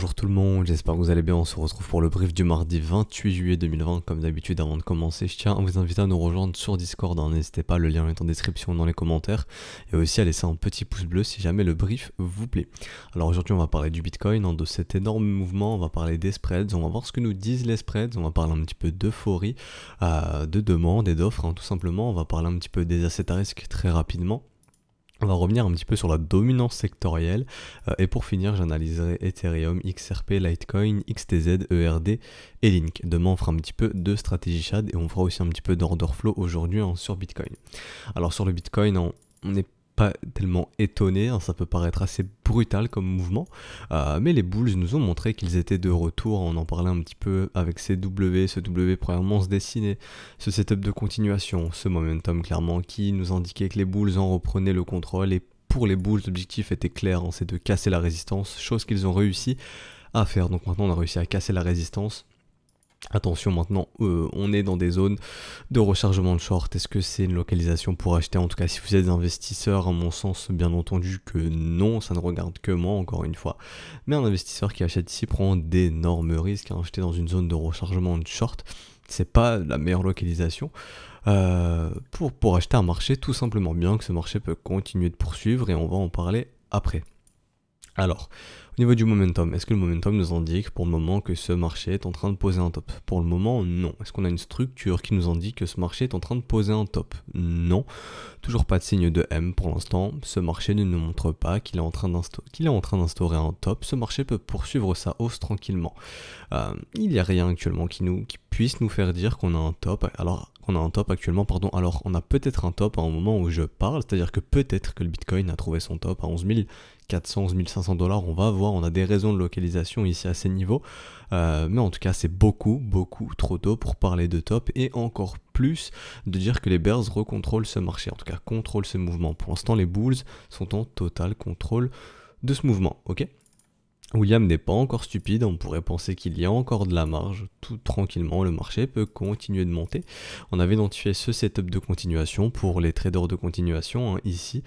Bonjour tout le monde, j'espère que vous allez bien. On se retrouve pour le brief du mardi 28 juillet 2020. Comme d'habitude, avant de commencer, je tiens à vous inviter à nous rejoindre sur Discord. Hein. N'hésitez pas, le lien est en description dans les commentaires. Et aussi à laisser un petit pouce bleu si jamais le brief vous plaît. Alors aujourd'hui, on va parler du Bitcoin, hein, de cet énorme mouvement. On va parler des spreads, on va voir ce que nous disent les spreads. On va parler un petit peu d'euphorie, euh, de demande et d'offres, hein, tout simplement. On va parler un petit peu des assets à risque très rapidement. On va revenir un petit peu sur la dominance sectorielle. Euh, et pour finir, j'analyserai Ethereum, XRP, Litecoin, XTZ, ERD et Link. Demain, on fera un petit peu de stratégie shad et on fera aussi un petit peu d'order flow aujourd'hui hein, sur Bitcoin. Alors sur le Bitcoin, on n'est pas tellement étonné, hein, ça peut paraître assez brutal comme mouvement, euh, mais les Bulls nous ont montré qu'ils étaient de retour, on en parlait un petit peu avec ces W, ce W premièrement se dessiner, ce setup de continuation, ce momentum clairement qui nous indiquait que les Bulls en reprenaient le contrôle et pour les Bulls l'objectif était clair, hein, c'est de casser la résistance, chose qu'ils ont réussi à faire, donc maintenant on a réussi à casser la résistance, Attention maintenant, euh, on est dans des zones de rechargement de short. Est-ce que c'est une localisation pour acheter En tout cas, si vous êtes investisseur, à mon sens, bien entendu que non, ça ne regarde que moi, encore une fois. Mais un investisseur qui achète ici prend d'énormes risques. à hein. Acheter dans une zone de rechargement de short, c'est pas la meilleure localisation. Euh, pour, pour acheter un marché, tout simplement bien que ce marché peut continuer de poursuivre et on va en parler après. Alors, niveau du momentum, est-ce que le momentum nous indique pour le moment que ce marché est en train de poser un top Pour le moment, non. Est-ce qu'on a une structure qui nous indique que ce marché est en train de poser un top Non. Toujours pas de signe de M pour l'instant. Ce marché ne nous montre pas qu'il est en train d'instaurer un top. Ce marché peut poursuivre sa hausse tranquillement. Euh, il n'y a rien actuellement qui, qui puisse nous faire dire qu'on a un top. Alors on a un top actuellement, pardon, alors on a peut-être un top à un moment où je parle, c'est-à-dire que peut-être que le Bitcoin a trouvé son top à 11 400, 11 500 dollars, on va voir, on a des raisons de localisation ici à ces niveaux, euh, mais en tout cas c'est beaucoup, beaucoup trop tôt pour parler de top et encore plus de dire que les Bears recontrôlent ce marché, en tout cas contrôlent ce mouvement. Pour l'instant les Bulls sont en total contrôle de ce mouvement, ok William n'est pas encore stupide, on pourrait penser qu'il y a encore de la marge. Tout tranquillement, le marché peut continuer de monter. On avait identifié ce setup de continuation pour les traders de continuation hein, ici,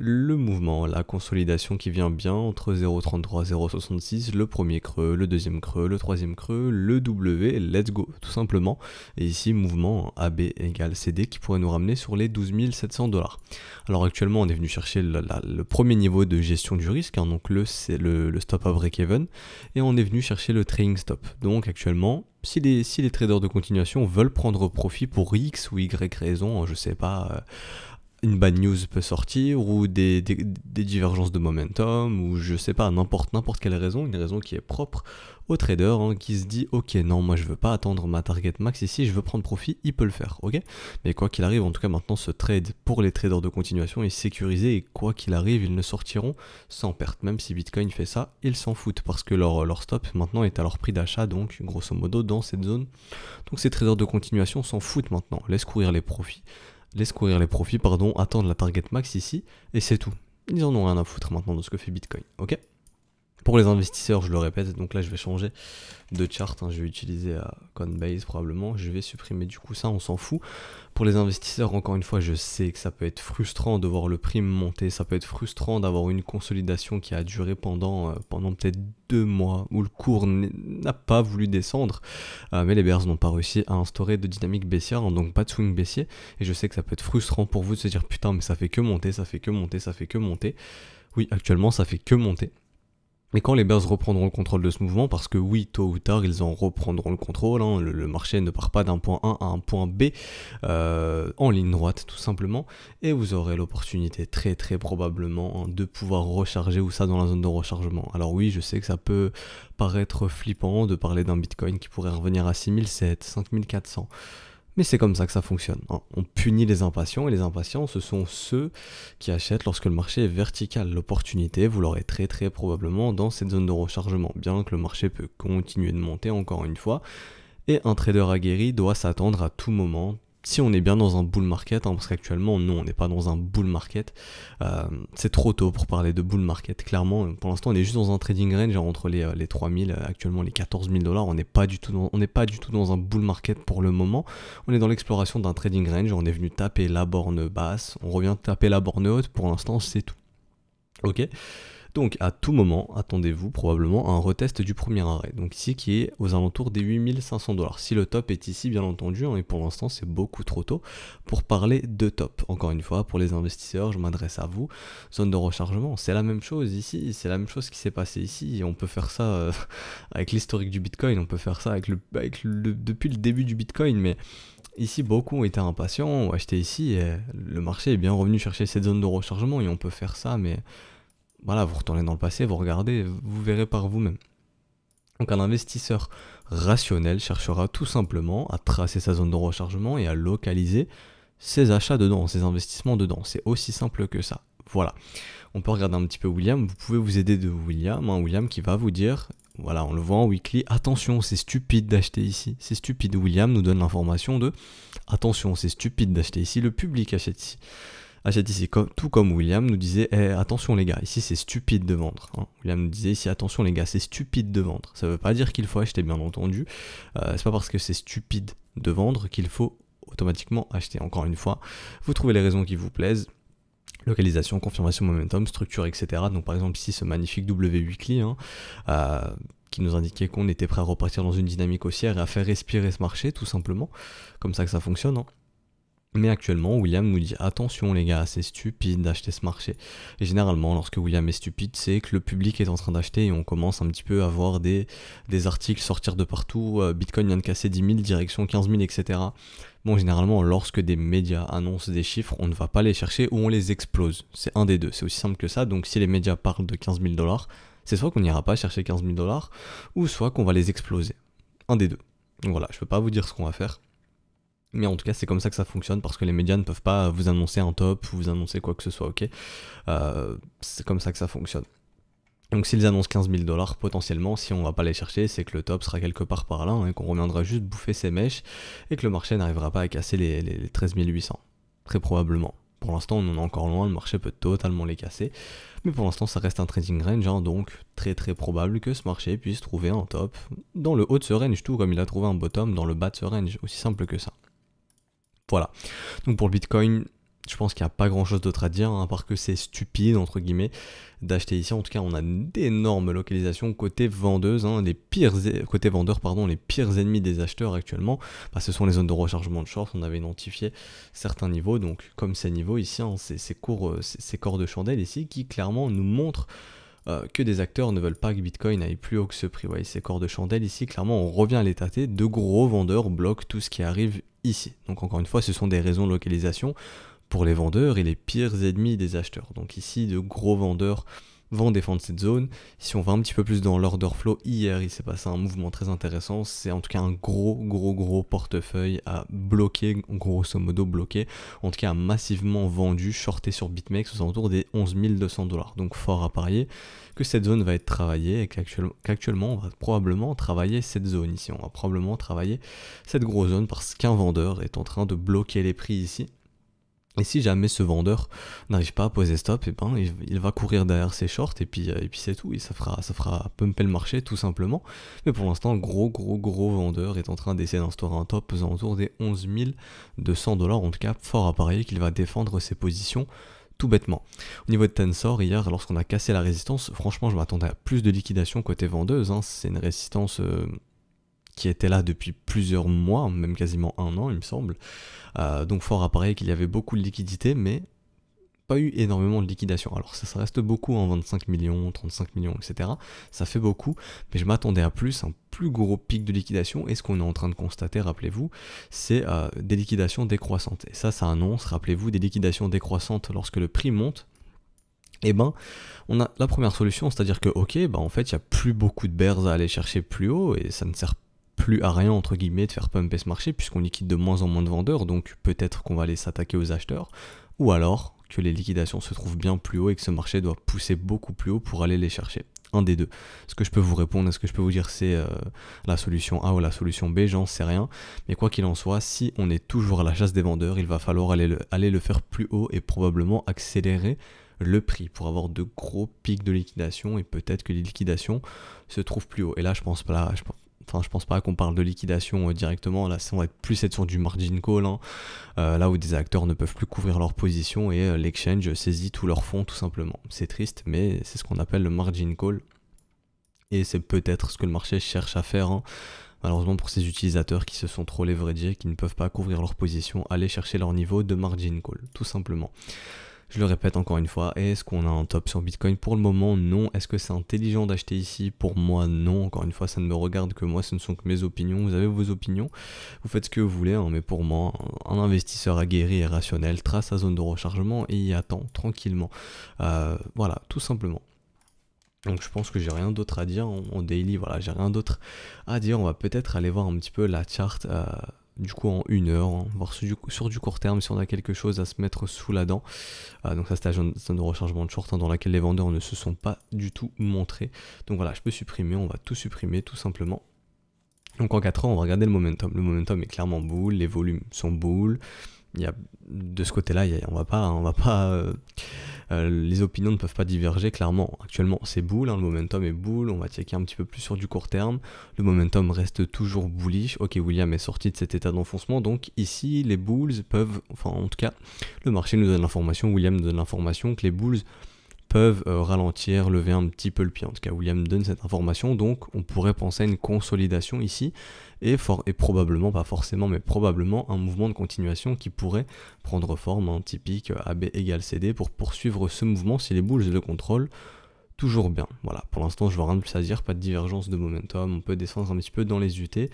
le mouvement, la consolidation qui vient bien entre 0,33 0,66, le premier creux, le deuxième creux, le troisième creux, le W, let's go, tout simplement. Et ici, mouvement AB égale CD qui pourrait nous ramener sur les 12 700 dollars. Alors actuellement, on est venu chercher le premier niveau de gestion du risque, hein, donc le, stop à break-even, et on est venu chercher le trading stop. Donc actuellement, si les, si les, traders de continuation veulent prendre profit pour X ou Y raison, hein, je sais pas, euh, une bad news peut sortir ou des, divergences de momentum ou je sais pas n'importe n'importe quelle raison une raison qui est propre au traders hein, qui se dit ok non moi je veux pas attendre ma target max ici je veux prendre profit il peut le faire ok mais quoi qu'il arrive en tout cas maintenant ce trade pour les traders de continuation est sécurisé et quoi qu'il arrive ils ne sortiront sans perte même si Bitcoin fait ça ils s'en foutent parce que leur, leur stop maintenant est à leur prix d'achat donc grosso modo dans cette zone donc ces traders de continuation s'en foutent maintenant laissent courir les profits laisse courir les profits, pardon, attendre la target max ici, et c'est tout. Ils en ont rien à foutre maintenant de ce que fait Bitcoin, ok pour les investisseurs, je le répète, donc là je vais changer de chart, hein. je vais utiliser euh, Coinbase probablement, je vais supprimer du coup ça, on s'en fout. Pour les investisseurs, encore une fois, je sais que ça peut être frustrant de voir le prix monter, ça peut être frustrant d'avoir une consolidation qui a duré pendant, euh, pendant peut-être deux mois où le cours n'a pas voulu descendre, euh, mais les bears n'ont pas réussi à instaurer de dynamique baissière, hein, donc pas de swing baissier, et je sais que ça peut être frustrant pour vous de se dire putain mais ça fait que monter, ça fait que monter, ça fait que monter. Oui, actuellement ça fait que monter et quand les Bears reprendront le contrôle de ce mouvement, parce que oui, tôt ou tard, ils en reprendront le contrôle, hein, le, marché ne part pas d'un point A à un point B euh, en ligne droite tout simplement, et vous aurez l'opportunité très très probablement hein, de pouvoir recharger ou ça dans la zone de rechargement. Alors oui, je sais que ça peut paraître flippant de parler d'un Bitcoin qui pourrait revenir à 6700, 5400. Mais c'est comme ça que ça fonctionne. Hein. On punit les impatients et les impatients, ce sont ceux qui achètent lorsque le marché est vertical. L'opportunité, vous l'aurez très très probablement dans cette zone de rechargement, bien que le marché peut continuer de monter encore une fois. Et un trader aguerri doit s'attendre à tout moment si on est bien dans un bull market, hein, parce qu'actuellement, non, on n'est pas dans un bull market. Euh, c'est trop tôt pour parler de bull market, clairement. Pour l'instant, on est juste dans un trading range entre les, 3000, euh, euh, actuellement les 14 000 dollars. On n'est pas, du tout pas du tout dans un bull market pour le moment. On est dans l'exploration d'un trading range. On est venu taper la borne basse. On revient taper la borne haute. Pour l'instant, c'est tout. Ok donc à tout moment, attendez-vous probablement un retest du premier arrêt, donc ici qui est aux alentours des 8500 dollars. Si le top est ici, bien entendu, hein, et pour l'instant c'est beaucoup trop tôt pour parler de top. Encore une fois, pour les investisseurs, je m'adresse à vous. Zone de rechargement, c'est la même chose ici, c'est la même chose qui s'est passé ici, on peut faire ça euh, avec l'historique du Bitcoin, on peut faire ça avec le, depuis le début du Bitcoin, mais ici beaucoup ont été impatients, ont acheté ici, et le marché est bien revenu chercher cette zone de rechargement, et on peut faire ça, mais voilà, vous retournez dans le passé, vous regardez, vous verrez par vous-même. Donc un investisseur rationnel cherchera tout simplement à tracer sa zone de rechargement et à localiser ses achats dedans, ses investissements dedans. C'est aussi simple que ça. Voilà. On peut regarder un petit peu William. Vous pouvez vous aider de William. William qui va vous dire, voilà, on le voit en weekly, attention, c'est stupide d'acheter ici. C'est stupide. William nous donne l'information de, attention, c'est stupide d'acheter ici. Le public achète ici ici, tout comme William, nous disait eh, attention les gars, ici c'est stupide de vendre. Hein. William nous disait ici attention les gars, c'est stupide de vendre. Ça ne veut pas dire qu'il faut acheter, bien entendu. Euh, c'est pas parce que c'est stupide de vendre qu'il faut automatiquement acheter. Encore une fois, vous trouvez les raisons qui vous plaisent localisation, confirmation, momentum, structure, etc. Donc par exemple ici ce magnifique W 8 hein, euh, qui nous indiquait qu'on était prêt à repartir dans une dynamique haussière et à faire respirer ce marché tout simplement, comme ça que ça fonctionne. Hein. Mais actuellement, William nous dit attention les gars, c'est stupide d'acheter ce marché. Et généralement, lorsque William est stupide, c'est que le public est en train d'acheter et on commence un petit peu à voir des, des articles sortir de partout. Euh, Bitcoin vient de casser 10 000, direction 15 000, etc. Bon, généralement, lorsque des médias annoncent des chiffres, on ne va pas les chercher ou on les explose. C'est un des deux, c'est aussi simple que ça. Donc si les médias parlent de 15 000 dollars, c'est soit qu'on n'ira pas chercher 15 000 dollars, ou soit qu'on va les exploser. Un des deux. Donc voilà, je ne peux pas vous dire ce qu'on va faire. Mais en tout cas, c'est comme ça que ça fonctionne parce que les médias ne peuvent pas vous annoncer un top vous annoncer quoi que ce soit, ok euh, C'est comme ça que ça fonctionne. Donc s'ils annoncent 15 000 dollars, potentiellement, si on va pas les chercher, c'est que le top sera quelque part par là, hein, et qu'on reviendra juste bouffer ses mèches, et que le marché n'arrivera pas à casser les, les, 13 800. Très probablement. Pour l'instant, on en est encore loin, le marché peut totalement les casser. Mais pour l'instant, ça reste un trading range, hein, donc très très probable que ce marché puisse trouver un top dans le haut de ce range, tout comme il a trouvé un bottom dans le bas de ce range, aussi simple que ça. Voilà. Donc pour le Bitcoin, je pense qu'il n'y a pas grand chose d'autre à dire, hein, à part que c'est stupide, entre guillemets, d'acheter ici. En tout cas, on a d'énormes localisations côté vendeuse, hein, les pires, e, côté vendeur, pardon, les pires ennemis des acheteurs actuellement. Bah, ce sont les zones de rechargement de short. On avait identifié certains niveaux, donc comme ces niveaux ici, hein, ces, euh, ces, ces corps de chandelle ici, qui clairement nous montrent euh, que des acteurs ne veulent pas que Bitcoin aille plus haut que ce prix. Vous voyez, ces corps de chandelle ici, clairement, on revient à l'état De gros vendeurs bloquent tout ce qui arrive ici. Donc encore une fois, ce sont des raisons de localisation pour les vendeurs et les pires ennemis des acheteurs. Donc ici, de gros vendeurs vont défendre cette zone. Si on va un petit peu plus dans l'order flow, hier il s'est passé un mouvement très intéressant. C'est en tout cas un gros, gros, gros portefeuille à bloquer, grosso modo bloqué, en tout cas massivement vendu, shorté sur BitMEX aux alentours des 11 200 dollars. Donc fort à parier que cette zone va être travaillée et qu'actuellement on va probablement travailler cette zone ici. On va probablement travailler cette grosse zone parce qu'un vendeur est en train de bloquer les prix ici et si jamais ce vendeur n'arrive pas à poser stop, et eh ben il, va courir derrière ses shorts et puis, euh, et puis c'est tout, et ça fera, ça fera pumper le marché tout simplement. Mais pour l'instant, gros gros gros vendeur est en train d'essayer d'instaurer un top pesant autour des 11 200 dollars, en tout cas fort à parier qu'il va défendre ses positions tout bêtement. Au niveau de Tensor, hier, lorsqu'on a cassé la résistance, franchement, je m'attendais à plus de liquidation côté vendeuse. Hein. C'est une résistance euh, qui était là depuis plusieurs mois, même quasiment un an, il me semble. Euh, donc fort apparaît qu'il y avait beaucoup de liquidités, mais pas eu énormément de liquidation. Alors ça, reste beaucoup, en hein, 25 millions, 35 millions, etc. Ça fait beaucoup, mais je m'attendais à plus, un plus gros pic de liquidation. Et ce qu'on est en train de constater, rappelez-vous, c'est euh, des liquidations décroissantes. Et ça, ça annonce, rappelez-vous, des liquidations décroissantes lorsque le prix monte. Eh ben, on a la première solution, c'est-à-dire que, ok, bah en fait, il n'y a plus beaucoup de bears à aller chercher plus haut et ça ne sert pas plus à rien, entre guillemets, de faire pumper ce marché, puisqu'on liquide de moins en moins de vendeurs, donc peut-être qu'on va aller s'attaquer aux acheteurs, ou alors que les liquidations se trouvent bien plus haut et que ce marché doit pousser beaucoup plus haut pour aller les chercher. Un des deux. Ce que je peux vous répondre, ce que je peux vous dire, c'est euh, la solution A ou la solution B, j'en sais rien. Mais quoi qu'il en soit, si on est toujours à la chasse des vendeurs, il va falloir aller le, aller le faire plus haut et probablement accélérer le prix pour avoir de gros pics de liquidation et peut-être que les liquidations se trouvent plus haut. Et là, je pense pas, je, pense enfin, je pense pas qu'on parle de liquidation euh, directement. Là, on va être plus être sur du margin call, hein. euh, là où des acteurs ne peuvent plus couvrir leur position et euh, l'exchange saisit tous leurs fonds tout simplement. C'est triste, mais c'est ce qu'on appelle le margin call. Et c'est peut-être ce que le marché cherche à faire. Hein. Malheureusement pour ces utilisateurs qui se sont trop leveragés, qui ne peuvent pas couvrir leur position, aller chercher leur niveau de margin call, tout simplement. Je le répète encore une fois, est-ce qu'on a un top sur Bitcoin Pour le moment, non. Est-ce que c'est intelligent d'acheter ici Pour moi, non. Encore une fois, ça ne me regarde que moi, ce ne sont que mes opinions. Vous avez vos opinions, vous faites ce que vous voulez, hein, mais pour moi, un investisseur aguerri et rationnel trace sa zone de rechargement et y attend tranquillement. Euh, voilà, tout simplement. Donc je pense que j'ai rien d'autre à dire en, daily, voilà, j'ai rien d'autre à dire. On va peut-être aller voir un petit peu la charte. Euh, du coup en une heure, hein, voire sur du, sur du, court terme si on a quelque chose à se mettre sous la dent. Ah, donc ça c'est un zone de rechargement de short hein, dans laquelle les vendeurs ne se sont pas du tout montrés. Donc voilà, je peux supprimer, on va tout supprimer tout simplement. Donc en 4 ans, on va regarder le momentum. Le momentum est clairement boule, les volumes sont boules de ce côté-là, on va pas, va pas, euh, euh, les opinions ne peuvent pas diverger clairement. Actuellement, c'est boule, hein, le momentum est boule. On va checker un petit peu plus sur du court terme. Le momentum reste toujours bullish. Ok, William est sorti de cet état d'enfoncement, donc ici, les bulls peuvent, enfin en tout cas, le marché nous donne l'information, William nous donne l'information que les bulls peuvent euh, ralentir, lever un petit peu le pied. En tout cas, William donne cette information, donc on pourrait penser à une consolidation ici, et, et probablement, pas forcément, mais probablement un mouvement de continuation qui pourrait prendre forme, un hein, typique euh, AB égale CD, pour poursuivre ce mouvement si les boules le contrôle toujours bien. Voilà, pour l'instant, je vois rien de plus à dire, pas de divergence de momentum, on peut descendre un petit peu dans les UT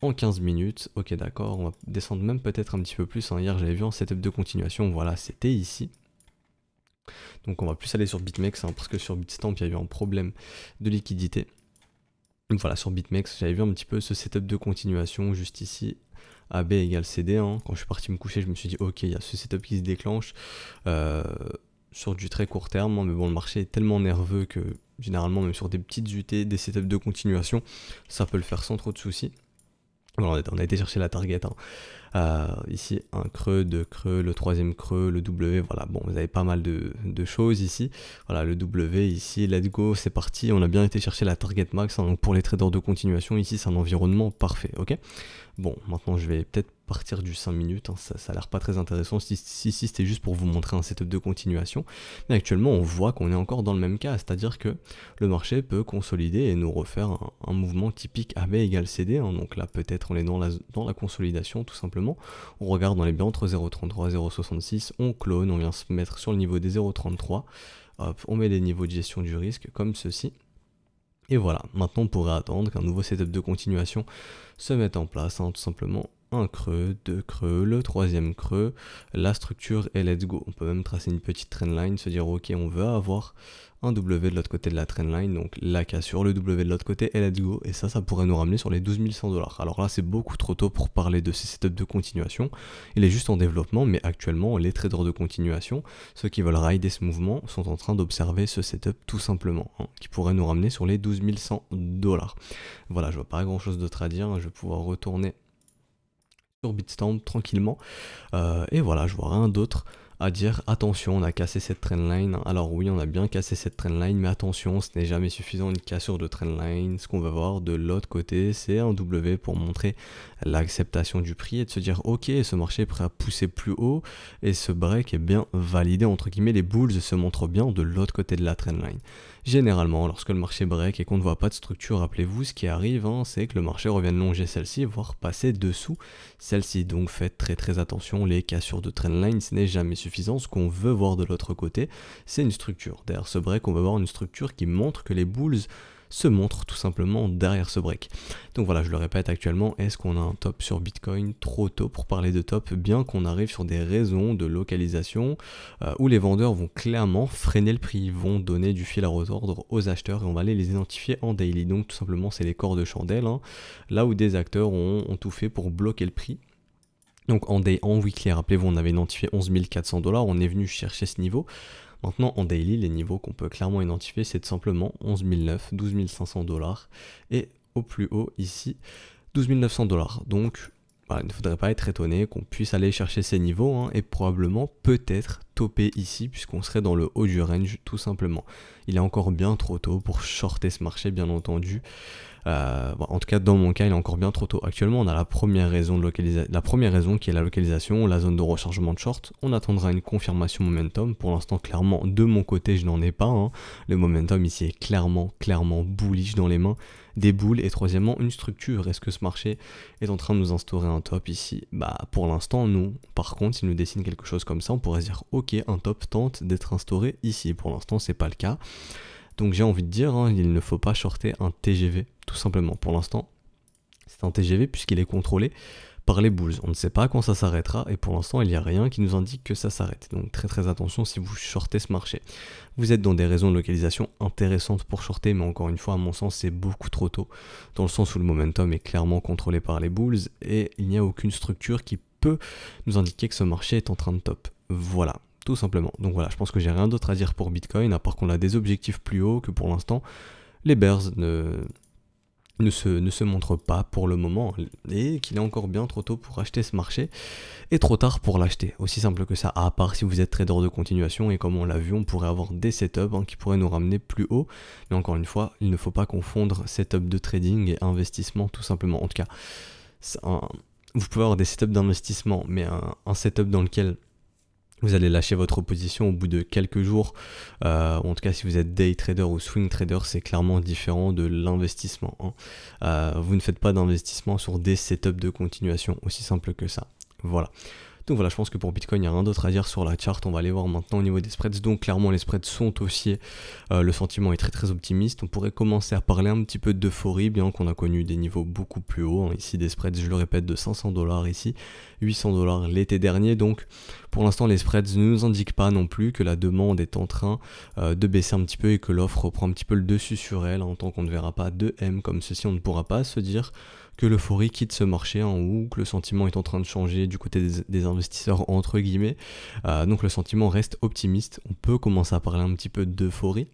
en 15 minutes. Ok, d'accord, on va descendre même peut-être un petit peu plus. Hein. Hier, j'avais vu en setup de continuation, voilà, c'était ici. Donc on va plus aller sur BitMEX hein, parce que sur Bitstamp il y a eu un problème de liquidité. Donc voilà, sur BitMEX, j'avais vu un petit peu ce setup de continuation juste ici. AB égale CD. Hein. Quand je suis parti me coucher, je me suis dit, ok, il y a ce setup qui se déclenche euh, sur du très court terme. Hein, mais bon, le marché est tellement nerveux que généralement, même sur des petites UT, des setups de continuation, ça peut le faire sans trop de soucis. on a été chercher la target. Euh, ici, un creux, deux creux, le troisième creux, le W, voilà, bon, vous avez pas mal de, choses ici. Voilà, le W ici, let's go, c'est parti, on a bien été chercher la target max, hein. donc pour les traders de continuation, ici c'est un environnement parfait, ok Bon, maintenant je vais peut-être partir du 5 minutes, hein. ça, ça a l'air pas très intéressant, si, si, c'était juste pour vous montrer un setup de continuation, mais actuellement on voit qu'on est encore dans le même cas, c'est-à-dire que le marché peut consolider et nous refaire un, mouvement typique AB égale CD, hein. donc là peut-être on est dans la, dans la consolidation tout simplement, on regarde, dans les bien entre 0.33 et 0.66, on clone, on vient se mettre sur le niveau des 0.33, on met des niveaux de gestion du risque comme ceci. Et voilà, maintenant on pourrait attendre qu'un nouveau setup de continuation se mette en place, hein, tout simplement un creux, deux creux, le troisième creux, la structure et let's go. On peut même tracer une petite trendline, se dire ok on veut avoir un W de l'autre côté de la trendline, donc la cassure, le W de l'autre côté et let's go. Et ça, ça pourrait nous ramener sur les 12100$. dollars. Alors là, c'est beaucoup trop tôt pour parler de ces setups de continuation. Il est juste en développement, mais actuellement, les traders de continuation, ceux qui veulent rider ce mouvement, sont en train d'observer ce setup tout simplement, hein, qui pourrait nous ramener sur les 12100$. dollars. Voilà, je vois pas grand chose d'autre à dire. Hein, je vais pouvoir retourner sur Bitstamp tranquillement. Euh, et voilà, je vois rien d'autre à dire. Attention, on a cassé cette trendline. Alors oui, on a bien cassé cette trendline, mais attention, ce n'est jamais suffisant une cassure de trendline. Ce qu'on va voir de l'autre côté, c'est un W pour montrer l'acceptation du prix et de se dire ok, ce marché est prêt à pousser plus haut et ce break est bien validé entre guillemets. Les bulls se montrent bien de l'autre côté de la trendline. Généralement, lorsque le marché break et qu'on ne voit pas de structure, rappelez-vous, ce qui arrive, hein, c'est que le marché revienne longer celle-ci, voire passer dessous celle-ci. Donc faites très très attention, les cassures de trendline, ce n'est jamais suffisant. Ce qu'on veut voir de l'autre côté, c'est une structure. Derrière ce break, on veut voir une structure qui montre que les bulls se montre tout simplement derrière ce break. Donc voilà, je le répète actuellement, est-ce qu'on a un top sur Bitcoin trop tôt pour parler de top, bien qu'on arrive sur des raisons de localisation euh, où les vendeurs vont clairement freiner le prix, vont donner du fil à retordre aux acheteurs et on va aller les identifier en daily. Donc tout simplement, c'est les corps de chandelle, hein, là où des acteurs ont, tout fait pour bloquer le prix. Donc en day, en weekly, rappelez-vous, on avait identifié 11 400 dollars, on est venu chercher ce niveau. Maintenant, en daily, les niveaux qu'on peut clairement identifier, c'est simplement 11 12500$ 12 500 dollars et au plus haut ici, 12 900 dollars. Donc, bah, il ne faudrait pas être étonné qu'on puisse aller chercher ces niveaux hein, et probablement peut-être topé ici puisqu'on serait dans le haut du range tout simplement. Il est encore bien trop tôt pour shorter ce marché bien entendu. Euh, en tout cas, dans mon cas, il est encore bien trop tôt. Actuellement, on a la première raison, la première raison qui est la localisation, la zone de rechargement de short. On attendra une confirmation momentum. Pour l'instant, clairement, de mon côté, je n'en ai pas. Hein. Le momentum ici est clairement, clairement bullish dans les mains des boules et troisièmement une structure. Est-ce que ce marché est en train de nous instaurer un top ici Bah pour l'instant nous, Par contre, s'il nous dessine quelque chose comme ça, on pourrait dire ok, un top tente d'être instauré ici. Pour l'instant, c'est pas le cas. Donc j'ai envie de dire, hein, il ne faut pas shorter un TGV, tout simplement. Pour l'instant, c'est un TGV puisqu'il est contrôlé par les bulls. On ne sait pas quand ça s'arrêtera et pour l'instant, il n'y a rien qui nous indique que ça s'arrête. Donc très très attention si vous shortez ce marché. Vous êtes dans des raisons de localisation intéressantes pour shorter, mais encore une fois, à mon sens, c'est beaucoup trop tôt, dans le sens où le momentum est clairement contrôlé par les bulls et il n'y a aucune structure qui peut nous indiquer que ce marché est en train de top. Voilà tout simplement. Donc voilà, je pense que j'ai rien d'autre à dire pour Bitcoin, à part qu'on a des objectifs plus hauts que pour l'instant, les bears ne, ne se, ne se montrent pas pour le moment et qu'il est encore bien trop tôt pour acheter ce marché et trop tard pour l'acheter. Aussi simple que ça, à part si vous êtes trader de continuation et comme on l'a vu, on pourrait avoir des setups hein, qui pourraient nous ramener plus haut. Mais encore une fois, il ne faut pas confondre setup de trading et investissement tout simplement. En tout cas, vous pouvez avoir des setups d'investissement, mais un setup dans lequel vous allez lâcher votre position au bout de quelques jours. Euh, en tout cas, si vous êtes day trader ou swing trader, c'est clairement différent de l'investissement. Hein. Euh, vous ne faites pas d'investissement sur des setups de continuation, aussi simple que ça. Voilà. Donc voilà, je pense que pour Bitcoin, il n'y a rien d'autre à dire sur la charte. On va aller voir maintenant au niveau des spreads. Donc clairement, les spreads sont aussi, euh, le sentiment est très très optimiste. On pourrait commencer à parler un petit peu d'euphorie, bien qu'on a connu des niveaux beaucoup plus hauts. Hein. Ici, des spreads, je le répète, de 500 dollars ici, 800 dollars l'été dernier. Donc pour l'instant, les spreads ne nous indiquent pas non plus que la demande est en train euh, de baisser un petit peu et que l'offre prend un petit peu le dessus sur elle. En hein, tant qu'on ne verra pas de M comme ceci, on ne pourra pas se dire que l'euphorie quitte ce marché en haut, que le sentiment est en train de changer du côté des, investisseurs entre guillemets. Euh, donc le sentiment reste optimiste. On peut commencer à parler un petit peu d'euphorie.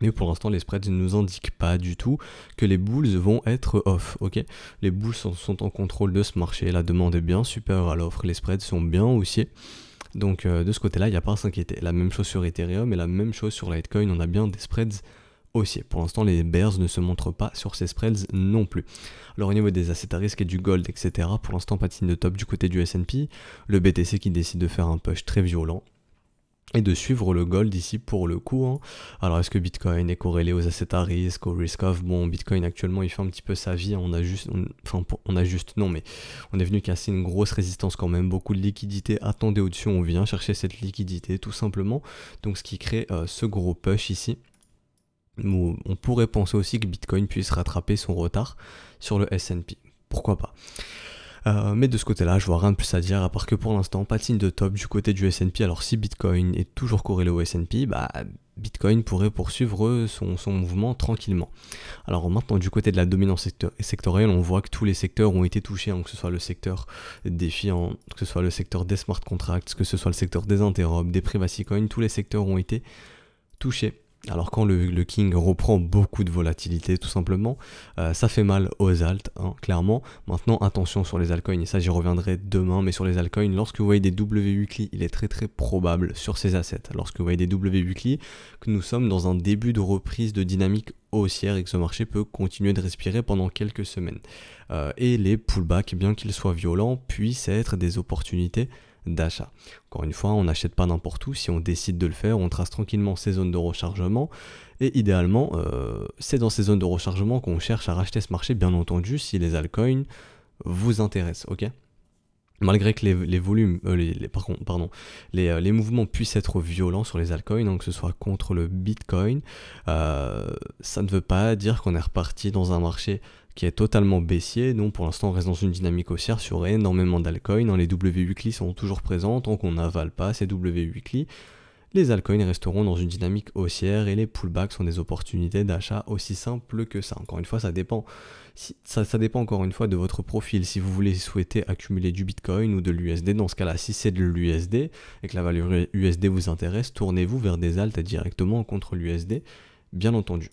Mais pour l'instant, les spreads ne nous indiquent pas du tout que les boules vont être off, ok Les boules sont, en contrôle de ce marché, la demande est bien supérieure à l'offre, les spreads sont bien haussiers. Donc euh, de ce côté-là, il n'y a pas à s'inquiéter. La même chose sur Ethereum et la même chose sur Litecoin, on a bien des spreads aussi, Pour l'instant, les bears ne se montrent pas sur ces spreads non plus. Alors au niveau des assets à risque et du gold, etc., pour l'instant, patine de top du côté du S&P, le BTC qui décide de faire un push très violent, et de suivre le gold ici pour le coup. Hein. Alors est-ce que Bitcoin est corrélé aux assets à risque, au risk of, Bon, Bitcoin actuellement il fait un petit peu sa vie, hein. on a juste, enfin on a juste, non mais on est venu casser une grosse résistance quand même, beaucoup de liquidité, attendez au-dessus, on vient chercher cette liquidité tout simplement, donc ce qui crée euh, ce gros push ici on pourrait penser aussi que Bitcoin puisse rattraper son retard sur le SP. Pourquoi pas euh, mais de ce côté-là, je vois rien de plus à dire, à part que pour l'instant, pas de signe de top du côté du S&P. Alors si Bitcoin est toujours corrélé au S&P, bah, Bitcoin pourrait poursuivre son, mouvement tranquillement. Alors maintenant, du côté de la dominance sectorielle, on voit que tous les secteurs ont été touchés, hein, que ce soit le secteur des fiants, que ce soit le secteur des smart contracts, que ce soit le secteur des interrobes, des privacy coins, tous les secteurs ont été touchés alors quand le, King reprend beaucoup de volatilité tout simplement, euh, ça fait mal aux altes, hein, clairement. Maintenant attention sur les altcoins, et ça j'y reviendrai demain, mais sur les altcoins, lorsque vous voyez des W cli il est très très probable sur ces assets, lorsque vous voyez des W cli que nous sommes dans un début de reprise de dynamique haussière et que ce marché peut continuer de respirer pendant quelques semaines. Euh, et les pullbacks, bien qu'ils soient violents, puissent être des opportunités d'achat. Encore une fois, on n'achète pas n'importe où, si on décide de le faire, on trace tranquillement ses zones de rechargement, et idéalement, euh, c'est dans ces zones de rechargement qu'on cherche à racheter ce marché, bien entendu, si les altcoins vous intéressent, ok Malgré que les, volumes, euh, les, pardon, euh, les, mouvements puissent être violents sur les altcoins, hein, que ce soit contre le Bitcoin, ça ne veut pas dire qu'on est reparti dans un marché qui est totalement baissier. Donc pour l'instant, on reste dans une dynamique haussière sur énormément d'alcoins. Les w 8 sont toujours présents tant qu'on n'avale pas ces w Les altcoins resteront dans une dynamique haussière et les pullbacks sont des opportunités d'achat aussi simples que ça. Encore une fois, ça dépend. ça, ça dépend encore une fois de votre profil. Si vous voulez souhaiter accumuler du Bitcoin ou de l'USD, dans ce cas-là, si c'est de l'USD et que la valeur USD vous intéresse, tournez-vous vers des altes directement contre l'USD, bien entendu.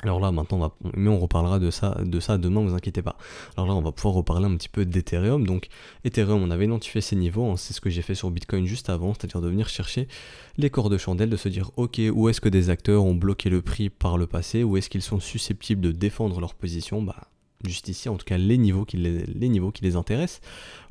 Alors là, maintenant, on mais on reparlera de ça, de ça demain, vous inquiétez pas. Alors là, on va pouvoir reparler un petit peu d'Ethereum. Donc, Ethereum, on avait identifié ses niveaux, hein. c'est ce que j'ai fait sur Bitcoin juste avant, c'est-à-dire de venir chercher les corps de chandelle, de se dire, ok, où est-ce que des acteurs ont bloqué le prix par le passé, où est-ce qu'ils sont susceptibles de défendre leur position, bah, juste ici, en tout cas, les niveaux qui les, les niveaux qui les intéressent.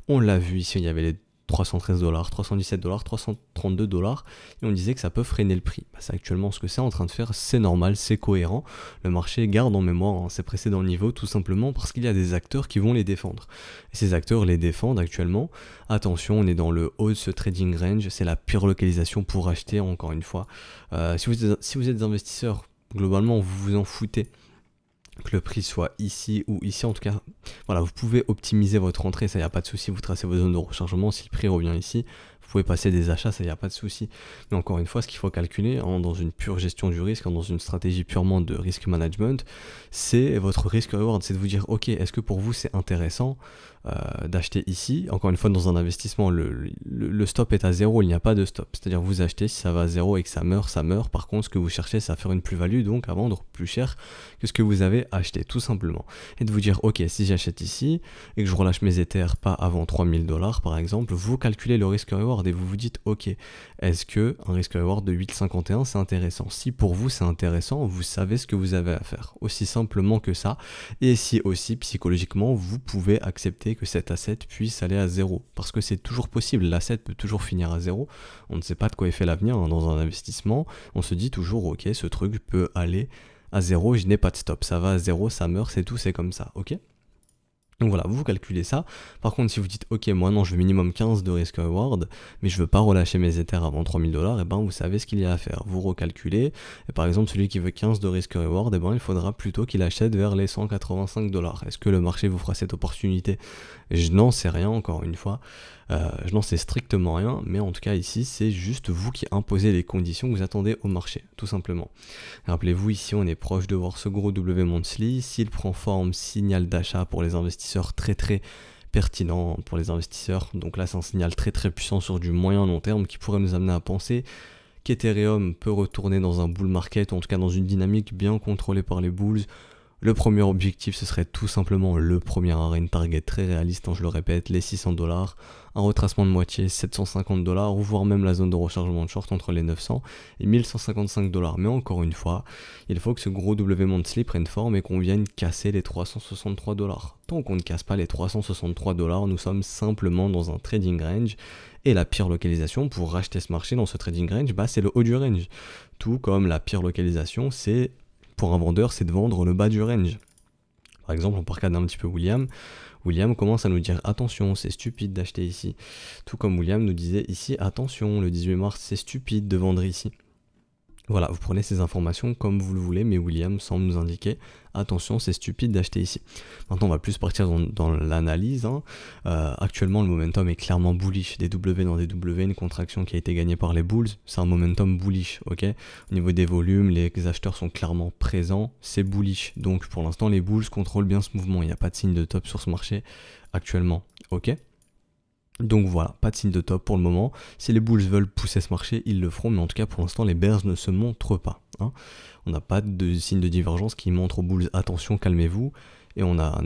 On l'a vu ici, il y avait les 313 dollars, 317 dollars, 332 dollars, et on disait que ça peut freiner le prix. Bah, c'est actuellement ce que c'est en train de faire, c'est normal, c'est cohérent. Le marché garde en mémoire hein, ses précédents niveaux tout simplement parce qu'il y a des acteurs qui vont les défendre. Et ces acteurs les défendent actuellement. Attention, on est dans le haut de ce trading range, c'est la pire localisation pour acheter, encore une fois. si, euh, vous si vous êtes investisseur, globalement, vous vous en foutez que le prix soit ici ou ici. En tout cas, voilà, vous pouvez optimiser votre entrée, ça n'y a pas de souci. Vous tracez vos zones de rechargement. Si le prix revient ici, vous pouvez passer des achats, ça n'y a pas de souci. Mais encore une fois, ce qu'il faut calculer dans une pure gestion du risque, dans une stratégie purement de risk management, c'est votre risk reward. C'est de vous dire, ok, est-ce que pour vous c'est intéressant euh, d'acheter ici. Encore une fois, dans un investissement, le, stop est à zéro, il n'y a pas de stop. C'est-à-dire vous achetez, si ça va à zéro et que ça meurt, ça meurt. Par contre, ce que vous cherchez, c'est à faire une plus-value, donc à vendre plus cher que ce que vous avez acheté, tout simplement. Et de vous dire, ok, si j'achète ici et que je relâche mes Ethers pas avant 3000 dollars, par exemple, vous calculez le risque reward et vous vous dites, ok, est-ce que un risque reward de 8,51 c'est intéressant Si pour vous c'est intéressant, vous savez ce que vous avez à faire. Aussi simplement que ça. Et si aussi psychologiquement, vous pouvez accepter que cet asset puisse aller à zéro. Parce que c'est toujours possible, l'asset peut toujours finir à zéro. On ne sait pas de quoi est fait l'avenir hein, dans un investissement. On se dit toujours, ok, ce truc peut aller à zéro, je n'ai pas de stop. Ça va à zéro, ça meurt, c'est tout, c'est comme ça, ok donc voilà, vous calculez ça. Par contre, si vous dites, ok, moi non, je veux minimum 15 de risk reward, mais je veux pas relâcher mes Ethers avant 3000 dollars, et eh ben vous savez ce qu'il y a à faire. Vous recalculez, et par exemple, celui qui veut 15 de risk reward, et eh ben il faudra plutôt qu'il achète vers les 185 dollars. Est-ce que le marché vous fera cette opportunité Je n'en sais rien, encore une fois. Euh, je n'en sais strictement rien, mais en tout cas ici, c'est juste vous qui imposez les conditions que vous attendez au marché, tout simplement. Rappelez-vous, ici, on est proche de voir ce gros W monthly. S'il prend forme, signal d'achat pour les investisseurs très très pertinent pour les investisseurs. Donc là, c'est un signal très très puissant sur du moyen long terme qui pourrait nous amener à penser qu'Ethereum peut retourner dans un bull market, en tout cas dans une dynamique bien contrôlée par les bulls, le premier objectif, ce serait tout simplement le premier arrêt, target très réaliste, hein, je le répète, les 600 dollars, un retracement de moitié, 750 dollars, ou voire même la zone de rechargement de short entre les 900 et 1155 dollars. Mais encore une fois, il faut que ce gros W monthly prenne forme et qu'on vienne casser les 363 dollars. Tant qu'on ne casse pas les 363 dollars, nous sommes simplement dans un trading range et la pire localisation pour racheter ce marché dans ce trading range, bah, c'est le haut du range. Tout comme la pire localisation, c'est pour un vendeur, c'est de vendre le bas du range. Par exemple, on parcade un petit peu William. William commence à nous dire attention, c'est stupide d'acheter ici. Tout comme William nous disait ici attention, le 18 mars, c'est stupide de vendre ici. Voilà, vous prenez ces informations comme vous le voulez, mais William semble nous indiquer attention, c'est stupide d'acheter ici. Maintenant, on va plus partir dans, l'analyse. Hein. Euh, actuellement, le momentum est clairement bullish. Des W dans des W, une contraction qui a été gagnée par les bulls, c'est un momentum bullish. ok Au niveau des volumes, les acheteurs sont clairement présents, c'est bullish. Donc, pour l'instant, les bulls contrôlent bien ce mouvement. Il n'y a pas de signe de top sur ce marché actuellement. ok donc voilà, pas de signe de top pour le moment. Si les Bulls veulent pousser ce marché, ils le feront, mais en tout cas pour l'instant les Bears ne se montrent pas. Hein. On n'a pas de signe de divergence qui montre aux Bulls attention, calmez-vous, et on a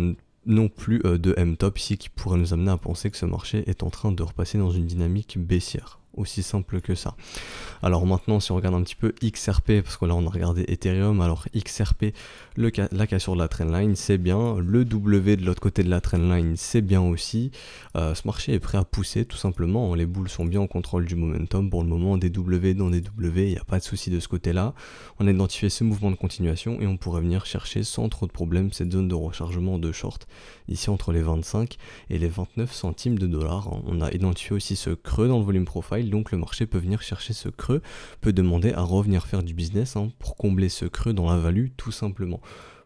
non plus euh, de M-top ici qui pourrait nous amener à penser que ce marché est en train de repasser dans une dynamique baissière aussi simple que ça. Alors maintenant, si on regarde un petit peu XRP, parce que là on a regardé Ethereum, alors XRP, le la cassure de la trendline, c'est bien, le W de l'autre côté de la trendline, c'est bien aussi. Euh, ce marché est prêt à pousser tout simplement, les boules sont bien en contrôle du momentum pour le moment, des W dans des W, il n'y a pas de souci de ce côté-là. On a identifié ce mouvement de continuation et on pourrait venir chercher sans trop de problème cette zone de rechargement de short, ici entre les 25 et les 29 centimes de dollars. On a identifié aussi ce creux dans le volume profile donc le marché peut venir chercher ce creux, peut demander à revenir faire du business hein, pour combler ce creux dans la value tout simplement.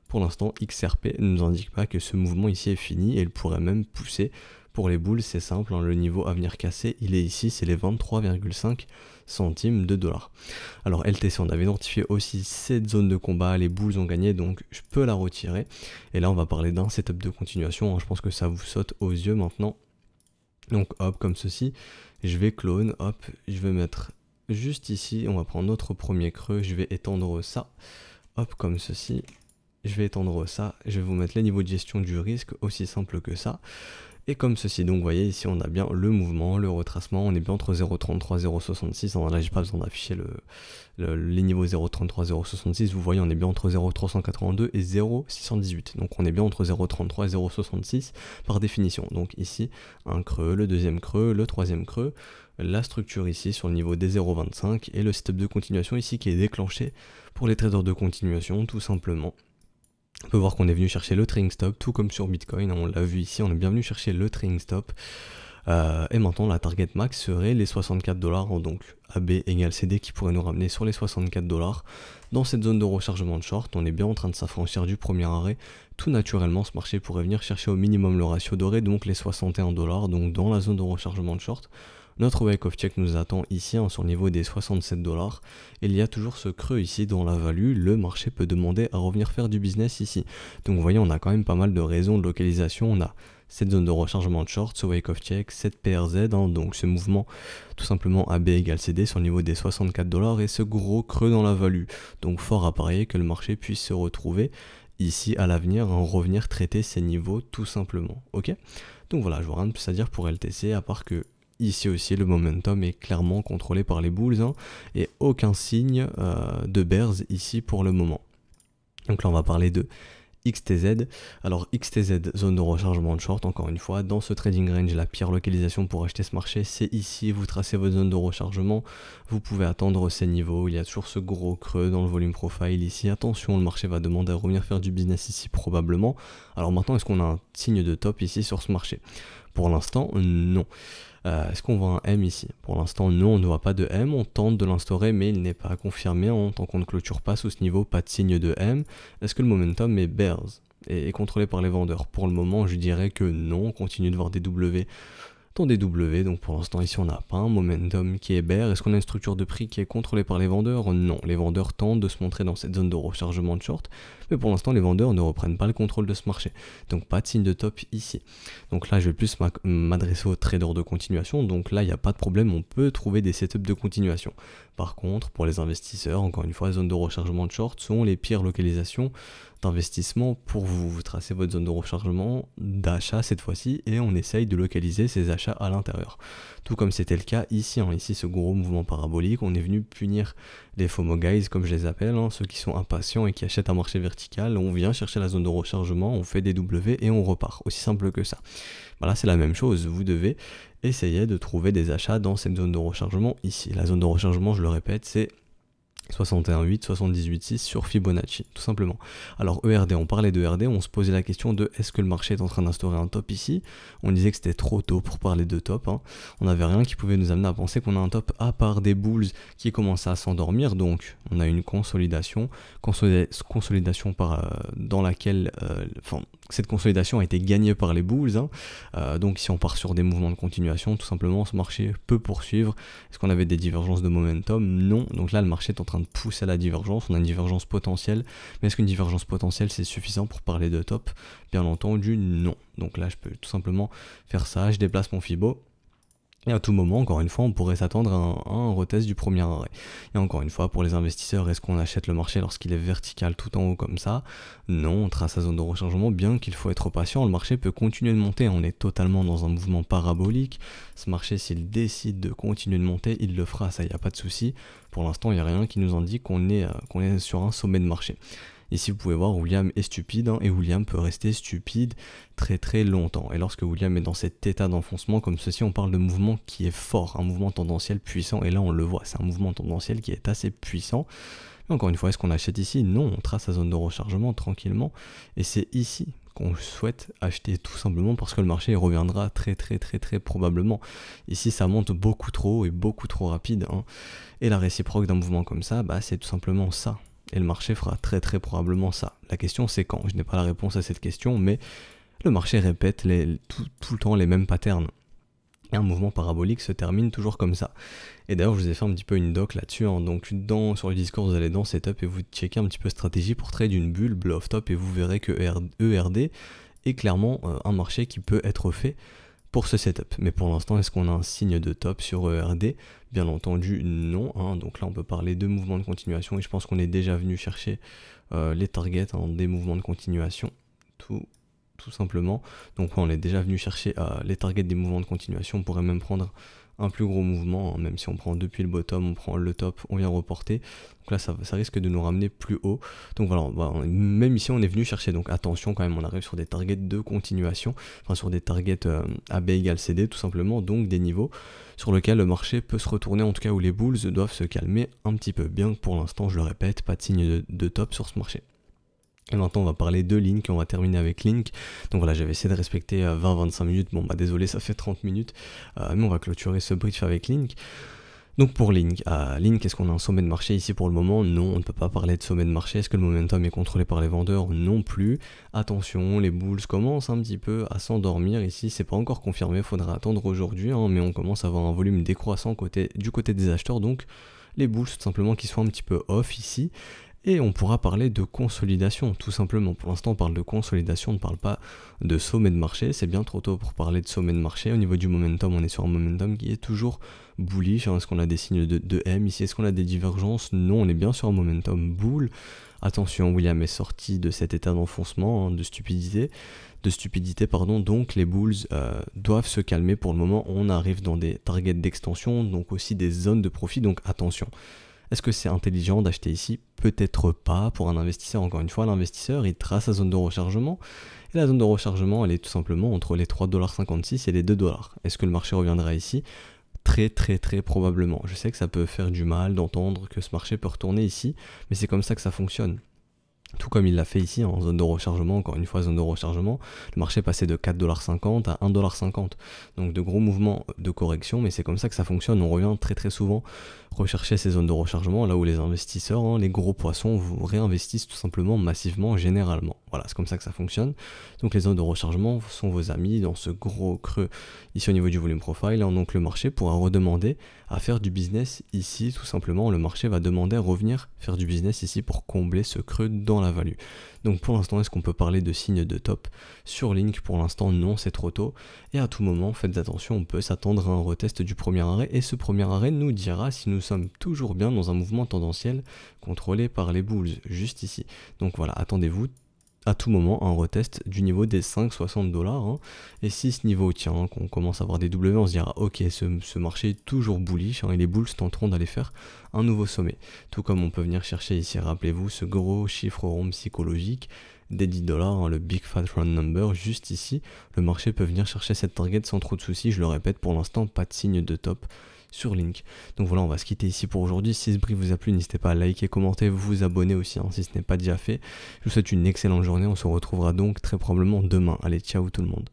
Pour l'instant, XRP ne nous indique pas que ce mouvement ici est fini et il pourrait même pousser. Pour les boules, c'est simple, hein, le niveau à venir casser, il est ici, c'est les 23,5 centimes de dollars. Alors LTC, on avait identifié aussi cette zone de combat, les boules ont gagné, donc je peux la retirer. Et là, on va parler d'un setup de continuation, hein, je pense que ça vous saute aux yeux maintenant donc hop, comme ceci, je vais clone, hop, je vais mettre juste ici, on va prendre notre premier creux, je vais étendre ça, hop, comme ceci, je vais étendre ça, je vais vous mettre les niveaux de gestion du risque, aussi simple que ça. Et comme ceci, donc vous voyez ici on a bien le mouvement, le retracement, on est bien entre 0.33 0.66, alors là j'ai pas besoin d'afficher les niveaux 0.33 0.66, vous voyez on est bien entre 0.382 et 0.618, donc on est bien entre 0.33 et 0.66 par définition. Donc ici un creux, le deuxième creux, le troisième creux, la structure ici sur le niveau des 0.25 et le setup de continuation ici qui est déclenché pour les traders de continuation tout simplement. On peut voir qu'on est venu chercher le trading stop, tout comme sur Bitcoin, hein, on l'a vu ici, on est bien venu chercher le trading stop. Euh, et maintenant, la target max serait les 64 dollars, hein, donc AB égale CD qui pourrait nous ramener sur les 64 dollars. Dans cette zone de rechargement de short, on est bien en train de s'affranchir du premier arrêt. Tout naturellement, ce marché pourrait venir chercher au minimum le ratio doré, donc les 61 dollars, donc dans la zone de rechargement de short. Notre wake of check nous attend ici en hein, sur le niveau des 67 dollars. Il y a toujours ce creux ici dans la value. Le marché peut demander à revenir faire du business ici. Donc vous voyez, on a quand même pas mal de raisons de localisation. On a cette zone de rechargement de short, ce wake of check, cette PRZ, hein, donc ce mouvement tout simplement AB égale CD sur le niveau des 64 dollars et ce gros creux dans la value. Donc fort à parier que le marché puisse se retrouver ici à l'avenir, en hein, revenir traiter ces niveaux tout simplement. Ok Donc voilà, je vois rien de plus à dire pour LTC à part que ici aussi, le momentum est clairement contrôlé par les Bulls hein, et aucun signe euh, de Bears ici pour le moment. Donc là, on va parler de XTZ. Alors XTZ, zone de rechargement de short, encore une fois, dans ce trading range, la pire localisation pour acheter ce marché, c'est ici, vous tracez votre zone de rechargement, vous pouvez attendre ces niveaux, il y a toujours ce gros creux dans le volume profile ici, attention, le marché va demander à revenir faire du business ici probablement. Alors maintenant, est-ce qu'on a un signe de top ici sur ce marché Pour l'instant, non. Euh, est-ce qu'on voit un M ici Pour l'instant, non, on ne voit pas de M. On tente de l'instaurer, mais il n'est pas confirmé. En tant qu'on ne clôture pas sous ce niveau, pas de signe de M. Est-ce que le momentum est bears et contrôlé par les vendeurs Pour le moment, je dirais que non. On continue de voir des W dans DW, donc pour l'instant ici on n'a pas un momentum qui est bear, Est-ce qu'on a une structure de prix qui est contrôlée par les vendeurs Non, les vendeurs tentent de se montrer dans cette zone de rechargement de short, mais pour l'instant les vendeurs ne reprennent pas le contrôle de ce marché. Donc pas de signe de top ici. Donc là je vais plus m'adresser aux traders de continuation, donc là il n'y a pas de problème, on peut trouver des setups de continuation. Par contre, pour les investisseurs, encore une fois, les zones de rechargement de short sont les pires localisations d'investissement pour vous. Vous tracez votre zone de rechargement d'achat cette fois-ci et on essaye de localiser ces achats à l'intérieur. Tout comme c'était le cas ici, en hein. ici ce gros mouvement parabolique, on est venu punir les FOMO guys comme je les appelle, hein, ceux qui sont impatients et qui achètent un marché vertical, on vient chercher la zone de rechargement, on fait des W et on repart, aussi simple que ça. Voilà, c'est la même chose, vous devez essayez de trouver des achats dans cette zone de rechargement ici. La zone de rechargement, je le répète, c'est 61.8, 78.6 sur Fibonacci, tout simplement. Alors ERD, on parlait de ERD, on se posait la question de est-ce que le marché est en train d'instaurer un top ici On disait que c'était trop tôt pour parler de top, hein. on n'avait rien qui pouvait nous amener à penser qu'on a un top à part des bulls qui commencent à s'endormir, donc on a une consolidation, consolidation par, euh, dans laquelle, euh, cette consolidation a été gagnée par les bulls, hein. euh, donc si on part sur des mouvements de continuation, tout simplement ce marché peut poursuivre. Est-ce qu'on avait des divergences de momentum Non, donc là le marché est en train pousse à la divergence, on a une divergence potentielle, mais est-ce qu'une divergence potentielle c'est suffisant pour parler de top Bien entendu non. Donc là je peux tout simplement faire ça, je déplace mon Fibo, et à tout moment, encore une fois, on pourrait s'attendre à, un, retest du premier arrêt. Et encore une fois, pour les investisseurs, est-ce qu'on achète le marché lorsqu'il est vertical tout en haut comme ça Non, on trace sa zone de rechargement, bien qu'il faut être patient, le marché peut continuer de monter, on est totalement dans un mouvement parabolique. Ce marché, s'il décide de continuer de monter, il le fera, ça, il n'y a pas de souci. Pour l'instant, il n'y a rien qui nous indique qu'on euh, qu'on est sur un sommet de marché. Ici, vous pouvez voir, William est stupide, hein, et William peut rester stupide très très longtemps. Et lorsque William est dans cet état d'enfoncement, comme ceci, on parle de mouvement qui est fort, un mouvement tendanciel puissant, et là on le voit, c'est un mouvement tendanciel qui est assez puissant. encore une fois, est-ce qu'on achète ici Non, on trace sa zone de rechargement tranquillement, et c'est ici qu'on souhaite acheter tout simplement parce que le marché reviendra très très très très probablement. Ici ça monte beaucoup trop et beaucoup trop rapide hein. et la réciproque d'un mouvement comme ça bah, c'est tout simplement ça. Et le marché fera très très probablement ça. La question c'est quand. Je n'ai pas la réponse à cette question, mais le marché répète les, tout, le temps les mêmes patterns. Et un mouvement parabolique se termine toujours comme ça. Et d'ailleurs, je vous ai fait un petit peu une doc là-dessus. Hein. Donc, sur le discours vous allez dans Setup et vous checker un petit peu stratégie pour trade une bulle, bluff top, et vous verrez que ERD est clairement euh, un marché qui peut être fait pour ce setup. Mais pour l'instant, est-ce qu'on a un signe de top sur ERD Bien entendu, non. Hein. Donc là, on peut parler de mouvements de continuation et je pense qu'on est déjà venu chercher euh, les targets en hein, des mouvements de continuation. Tout, simplement. Donc on est déjà venu chercher euh, les targets des mouvements de continuation. On pourrait même prendre un plus gros mouvement, hein, même si on prend depuis le bottom, on prend le top, on vient reporter. Donc là, ça, risque de nous ramener plus haut. Donc voilà, même ici, on est venu chercher. Donc attention quand même, on arrive sur des targets de continuation, enfin sur des targets euh, AB égale CD tout simplement, donc des niveaux sur lesquels le marché peut se retourner, en tout cas où les bulls doivent se calmer un petit peu. Bien que pour l'instant, je le répète, pas de signe de top sur ce marché. Et maintenant, on va parler de Link, on va terminer avec Link. Donc voilà, j'avais essayé de respecter 20-25 euh, minutes. Bon, bah désolé, ça fait 30 minutes. Euh, mais on va clôturer ce brief avec Link. Donc pour Link, euh, Link, est-ce qu'on a un sommet de marché ici pour le moment Non, on ne peut pas parler de sommet de marché. Est-ce que le momentum est contrôlé par les vendeurs Non plus. Attention, les bulls commencent un petit peu à s'endormir ici. C'est pas encore confirmé, faudra attendre aujourd'hui. Hein, mais on commence à avoir un volume décroissant du côté des acheteurs. Donc les bulls tout simplement qu'ils soient un petit peu off ici et on pourra parler de consolidation, tout simplement. Pour l'instant, on parle de consolidation, on ne parle pas de sommet de marché. C'est bien trop tôt pour parler de sommet de marché. Au niveau du momentum, on est sur un momentum qui est toujours bullish. Hein. Est-ce qu'on a des signes de, M ici Est-ce qu'on a des divergences Non, on est bien sur un momentum bull. Attention, William est sorti de cet état d'enfoncement, hein, de stupidité, de stupidité, pardon. Donc les bulls euh, doivent se calmer pour le moment. On arrive dans des targets d'extension, donc aussi des zones de profit. Donc attention. Est-ce que c'est intelligent d'acheter ici Peut-être pas pour un investisseur. Encore une fois, l'investisseur, il trace sa zone de rechargement. Et la zone de rechargement, elle est tout simplement entre les 3,56$ et les 2$. Est-ce que le marché reviendra ici très très très probablement. Je sais que ça peut faire du mal d'entendre que ce marché peut retourner ici, mais c'est comme ça que ça fonctionne. Tout comme il l'a fait ici en zone de rechargement, encore une fois zone de rechargement, le marché passait passé de 4,50$ à 1,50$. Donc de gros mouvements de correction, mais c'est comme ça que ça fonctionne. On revient très très souvent rechercher ces zones de rechargement, là où les investisseurs, hein, les gros poissons, vous réinvestissent tout simplement massivement, généralement. Voilà, c'est comme ça que ça fonctionne. Donc les zones de rechargement sont vos amis dans ce gros creux ici au niveau du volume profile. Hein. donc le marché pourra redemander à faire du business ici, tout simplement. Le marché va demander à revenir faire du business ici pour combler ce creux dans la value. Donc pour l'instant, est-ce qu'on peut parler de signe de top Sur Link, pour l'instant, non, c'est trop tôt. Et à tout moment, faites attention, on peut s'attendre à un retest du premier arrêt, et ce premier arrêt nous dira si nous sommes toujours bien dans un mouvement tendanciel contrôlé par les boules, juste ici. Donc voilà, attendez-vous à tout moment un retest du niveau des 5,60 dollars. Hein. Et si ce niveau tient, hein, qu'on commence à avoir des W, on se dira ok, ce, marché est toujours bullish hein, et les bulls tenteront d'aller faire un nouveau sommet. Tout comme on peut venir chercher ici, rappelez-vous, ce gros chiffre rond psychologique des 10 dollars, le Big Fat run Number, juste ici. Le marché peut venir chercher cette target sans trop de soucis. Je le répète, pour l'instant, pas de signe de top sur Link. Donc voilà, on va se quitter ici pour aujourd'hui. Si ce brief vous a plu, n'hésitez pas à liker, commenter, vous abonner aussi hein, si ce n'est pas déjà fait. Je vous souhaite une excellente journée. On se retrouvera donc très probablement demain. Allez, ciao tout le monde.